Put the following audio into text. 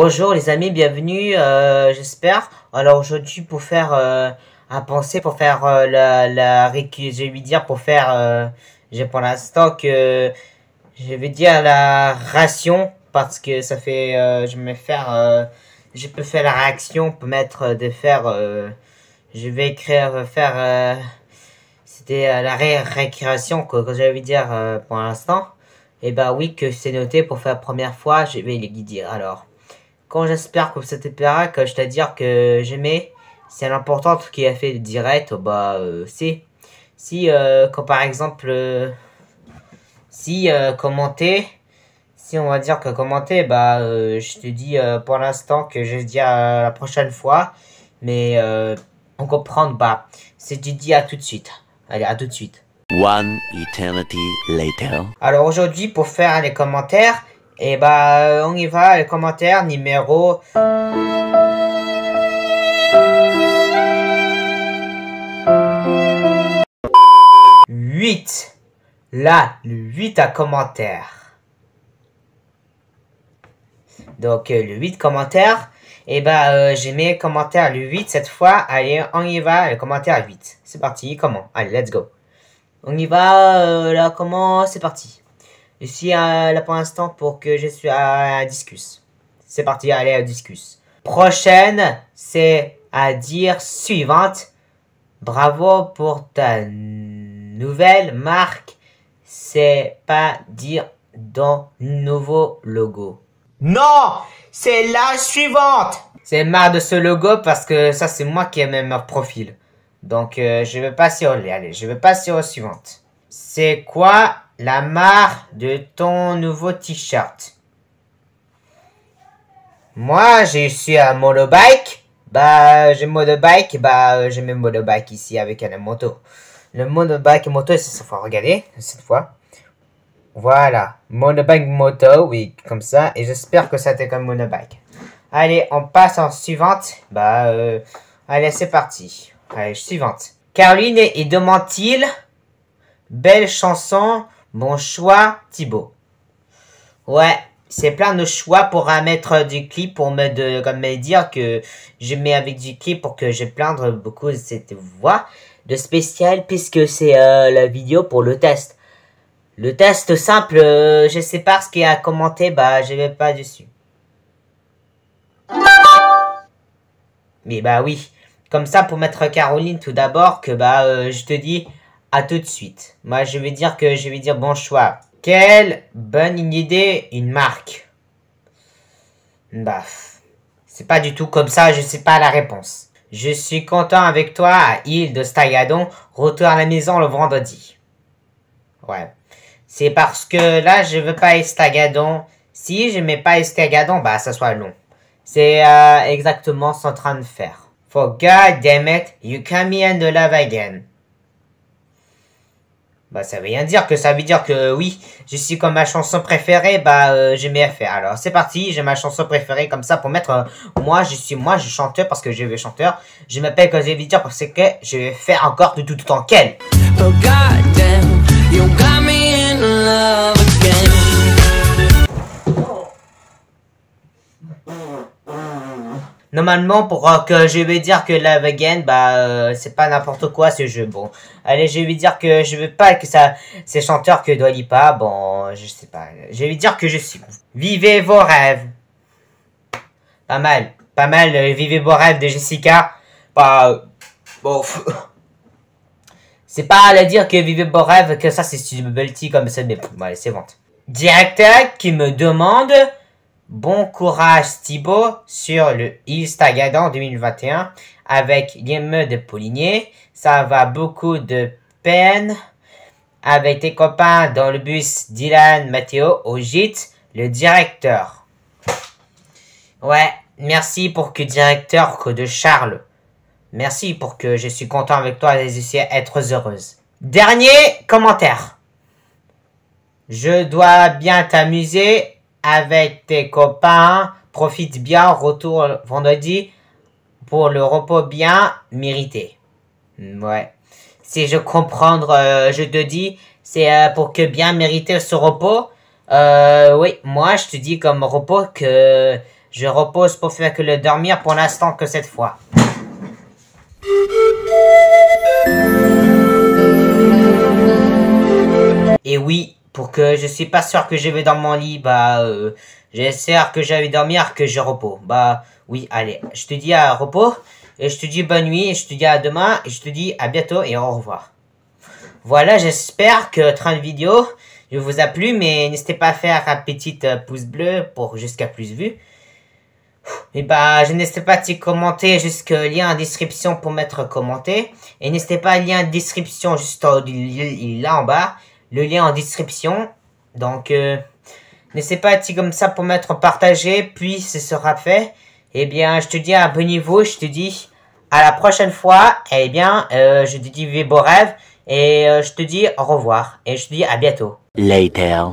Bonjour les amis, bienvenue, euh, j'espère. Alors aujourd'hui pour faire un euh, pensée, pour faire euh, la, la je vais dire pour faire, j'ai pour l'instant que je vais dire la ration parce que ça fait, je vais faire, je peux faire la réaction, pour mettre de faire, je vais écrire, faire, c'était la récréation que, que j'avais dire pour l'instant. Et eh bah ben oui que c'est noté pour faire la première fois, je vais les guider alors. Quand j'espère que c'était plaira, que je te dire que j'aimais, c'est l'important qui a fait le direct, oh bah euh, si. Si, euh, par exemple, euh, si commenter, si on va dire que commenter, bah je te dis pour l'instant que je dis à la prochaine fois, mais on comprend, pas bah, c'est tu dis à tout de suite. Allez, à tout de suite. One eternity later. Alors aujourd'hui, pour faire les commentaires, et eh bah, ben, on y va, le commentaire numéro... 8. Là, le 8 à commentaire. Donc, euh, le 8 commentaire. Et eh bah, ben, euh, j'ai mis le commentaire le 8 cette fois. Allez, on y va, le commentaire 8. C'est parti, comment Allez, let's go. On y va, euh, là, comment C'est parti. Ici, à, euh, là pour l'instant, pour que je suis à, Discus. C'est parti, allez à Discus. Prochaine, c'est à dire suivante. Bravo pour ta nouvelle marque. C'est pas dire dans nouveau logo. Non C'est la suivante C'est marre de ce logo parce que ça c'est moi qui ai même un profil. Donc euh, je vais passer au... Allez, je vais passer au suivante. C'est quoi la marre de ton nouveau t-shirt. Moi, je suis un monobike. Bah, j'ai monobike. Bah, j'ai mes monobike ici avec un moto. Le monobike moto, c'est ça, regardez, regarder cette fois. Voilà, monobike moto, oui, comme ça. Et j'espère que ça t'est comme monobike. Allez, on passe en suivante. Bah, euh, allez, c'est parti. Allez, suivante. Caroline et demande-t-il, belle chanson, Bon choix, Thibaut. Ouais, c'est plein de choix pour mettre du clip pour me, de, comme dire que je mets avec du clip pour que je plaindre beaucoup cette voix de spécial puisque c'est euh, la vidéo pour le test. Le test simple, euh, je sais pas ce qu'il y a à commenter, bah je vais pas dessus. Mais bah oui, comme ça pour mettre Caroline tout d'abord que bah euh, je te dis à tout de suite. Moi, je vais dire que je vais dire bon choix. Quelle bonne idée, une marque. Bah, c'est pas du tout comme ça, je sais pas la réponse. Je suis content avec toi à Île de Stagadon, retour à la maison le vendredi. Ouais. C'est parce que là, je veux pas Estagadon. Si je mets pas Estagadon, bah, ça soit long. C'est euh, exactement ce qu'on est en train de faire. For God damn it, you come in the love again. Bah ça veut rien dire que ça veut dire que euh, oui, je suis comme ma chanson préférée, bah euh, mes Alors c'est parti, j'ai ma chanson préférée comme ça pour mettre euh, moi je suis moi je chanteur parce que je veux chanteur. Je m'appelle Cosé dire parce que je vais faire encore de tout, en quel. Oh, Normalement, pour oh, que je vais dire que la Again, bah, euh, c'est pas n'importe quoi ce jeu. Bon, allez, je vais dire que je veux pas que ça, ces chanteurs que doit pas. Bon, je sais pas. Je vais dire que je suis. Vivez vos rêves. Pas mal, pas mal. Euh, vivez vos rêves de Jessica. Bah, euh, bon. c'est pas à dire que vivez vos rêves que ça c'est une belle comme ça, mais bon, c'est vente. Directeur qui me demande Bon courage Thibaut sur le Instagram 2021 avec Game de Paulinier. Ça va beaucoup de peine avec tes copains dans le bus Dylan Matteo au gîte, le directeur. Ouais, merci pour que directeur que de Charles. Merci pour que je suis content avec toi et je être heureuse. Dernier commentaire. Je dois bien t'amuser avec tes copains. Profite bien, retour vendredi pour le repos bien mérité. Ouais. Si je comprends, euh, je te dis, c'est euh, pour que bien mériter ce repos. Euh, oui, moi je te dis comme repos que je repose pour faire que le dormir pour l'instant que cette fois. Et oui, pour que je suis pas sûr que je vais dans mon lit, bah, euh, j'espère que j'avais dormir, que je repos. Bah, oui, allez, je te dis à repos, et je te dis bonne nuit, et je te dis à demain, et je te dis à bientôt, et au revoir. Voilà, j'espère que de vidéo je vous a plu, mais n'hésitez pas à faire un petit euh, pouce bleu pour jusqu'à plus vues. Et bah, je n'hésitez pas à commenter jusque lien en description pour mettre commenté. Et n'hésitez pas à lien en description juste là en bas le lien en description. Donc, euh, n'hésitez pas à comme ça pour mettre partagé, puis ce sera fait. Eh bien, je te dis à vous je te dis à la prochaine fois. Eh bien, euh, je te dis vive beau rêve. et euh, je te dis au revoir et je te dis à bientôt. Later.